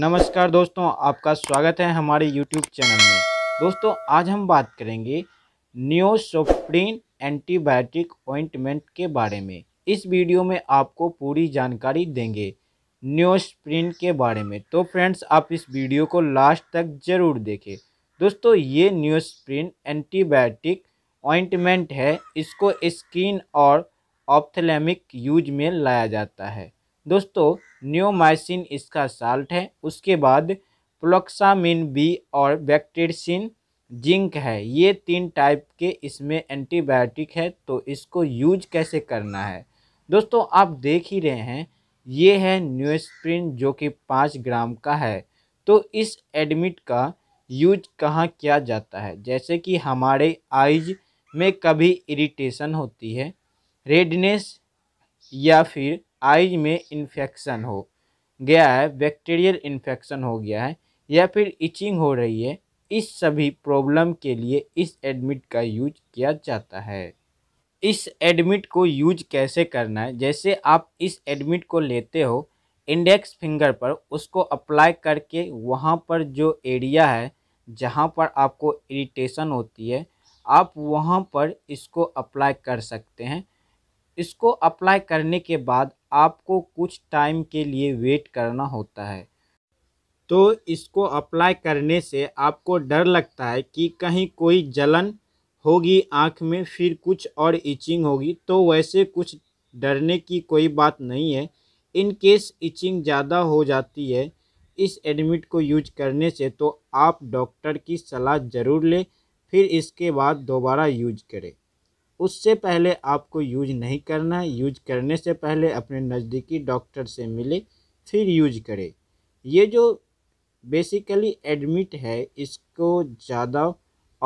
नमस्कार दोस्तों आपका स्वागत है हमारे यूट्यूब चैनल में दोस्तों आज हम बात करेंगे न्योसोप्रीन एंटीबायोटिक ऑइंटमेंट के बारे में इस वीडियो में आपको पूरी जानकारी देंगे न्योसप्रीन के बारे में तो फ्रेंड्स आप इस वीडियो को लास्ट तक ज़रूर देखें दोस्तों ये न्योसप्रीन एंटीबायोटिक ऑइंटमेंट है इसको स्किन और ऑप्थलेमिक यूज में लाया जाता है दोस्तों न्योमाइसिन इसका साल्ट है उसके बाद प्लोक्सामिन बी और बैक्टेरसिन जिंक है ये तीन टाइप के इसमें एंटीबायोटिक है तो इसको यूज कैसे करना है दोस्तों आप देख ही रहे हैं ये है न्यूस्प्रिन जो कि पाँच ग्राम का है तो इस एडमिट का यूज कहाँ किया जाता है जैसे कि हमारे आइज में कभी इरिटेशन होती है रेडनेस या फिर आइज में इन्फेक्शन हो गया है बैक्टीरियल इन्फेक्शन हो गया है या फिर इचिंग हो रही है इस सभी प्रॉब्लम के लिए इस एडमिट का यूज किया जाता है इस एडमिट को यूज कैसे करना है जैसे आप इस एडमिट को लेते हो इंडेक्स फिंगर पर उसको अप्लाई करके वहाँ पर जो एरिया है जहाँ पर आपको इरिटेशन होती है आप वहाँ पर इसको अप्लाई कर सकते हैं इसको अप्लाई करने के बाद आपको कुछ टाइम के लिए वेट करना होता है तो इसको अप्लाई करने से आपको डर लगता है कि कहीं कोई जलन होगी आँख में फिर कुछ और इचिंग होगी तो वैसे कुछ डरने की कोई बात नहीं है इन केस इचिंग ज़्यादा हो जाती है इस एडमिट को यूज करने से तो आप डॉक्टर की सलाह ज़रूर लें फिर इसके बाद दोबारा यूज करें उससे पहले आपको यूज नहीं करना यूज करने से पहले अपने नज़दीकी डॉक्टर से मिले फिर यूज करें ये जो बेसिकली एडमिट है इसको ज़्यादा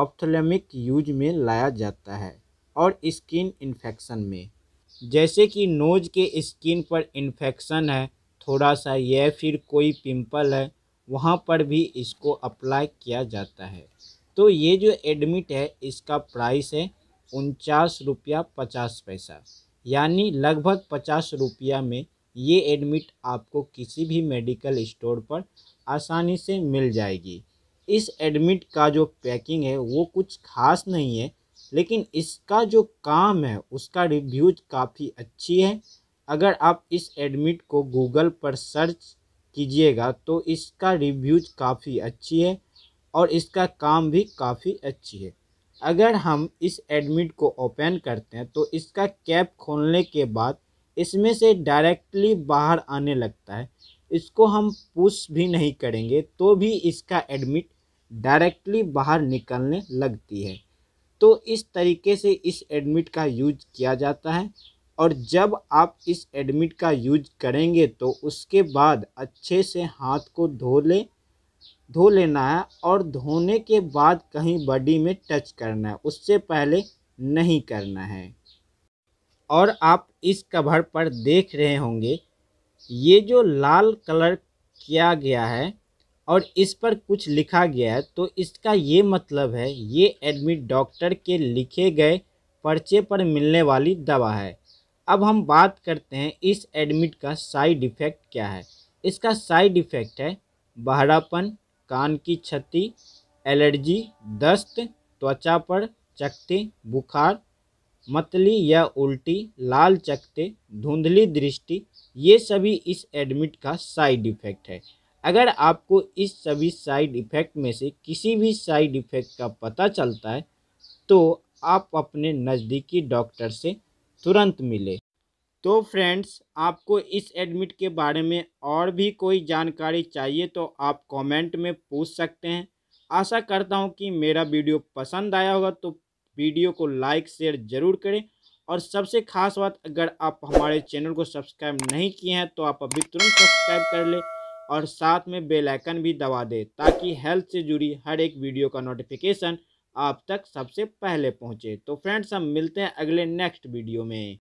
ऑप्थलमिक यूज में लाया जाता है और स्किन इन्फेक्शन में जैसे कि नोज़ के स्किन पर इन्फेक्शन है थोड़ा सा यह फिर कोई पिंपल है वहाँ पर भी इसको अप्लाई किया जाता है तो ये जो एडमिट है इसका प्राइस है उनचास रुपया पचास पैसा यानी लगभग पचास रुपया में ये एडमिट आपको किसी भी मेडिकल स्टोर पर आसानी से मिल जाएगी इस एडमिट का जो पैकिंग है वो कुछ खास नहीं है लेकिन इसका जो काम है उसका रिव्यूज काफ़ी अच्छी है अगर आप इस एडमिट को गूगल पर सर्च कीजिएगा तो इसका रिव्यूज काफ़ी अच्छी है और इसका काम भी काफ़ी अच्छी है अगर हम इस एडमिट को ओपन करते हैं तो इसका कैप खोलने के बाद इसमें से डायरेक्टली बाहर आने लगता है इसको हम पुश भी नहीं करेंगे तो भी इसका एडमिट डायरेक्टली बाहर निकलने लगती है तो इस तरीके से इस एडमिट का यूज किया जाता है और जब आप इस एडमिट का यूज करेंगे तो उसके बाद अच्छे से हाथ को धो लें धो लेना है और धोने के बाद कहीं बॉडी में टच करना है उससे पहले नहीं करना है और आप इस कवर पर देख रहे होंगे ये जो लाल कलर किया गया है और इस पर कुछ लिखा गया है तो इसका ये मतलब है ये एडमिट डॉक्टर के लिखे गए पर्चे पर मिलने वाली दवा है अब हम बात करते हैं इस एडमिट का साइड इफ़ेक्ट क्या है इसका साइड इफ़ेक्ट है बहरापन कान की क्षति एलर्जी दस्त त्वचा पर चकते बुखार मतली या उल्टी लाल चकते धुंधली दृष्टि ये सभी इस एडमिट का साइड इफ़ेक्ट है अगर आपको इस सभी साइड इफ़ेक्ट में से किसी भी साइड इफ़ेक्ट का पता चलता है तो आप अपने नज़दीकी डॉक्टर से तुरंत मिले तो फ्रेंड्स आपको इस एडमिट के बारे में और भी कोई जानकारी चाहिए तो आप कमेंट में पूछ सकते हैं आशा करता हूँ कि मेरा वीडियो पसंद आया होगा तो वीडियो को लाइक शेयर ज़रूर करें और सबसे खास बात अगर आप हमारे चैनल को सब्सक्राइब नहीं किए हैं तो आप अभी तुरंत सब्सक्राइब कर लें और साथ में बेल आइकन भी दबा दें ताकि हेल्थ से जुड़ी हर एक वीडियो का नोटिफिकेशन आप तक सबसे पहले पहुंचे तो फ्रेंड्स हम मिलते हैं अगले नेक्स्ट वीडियो में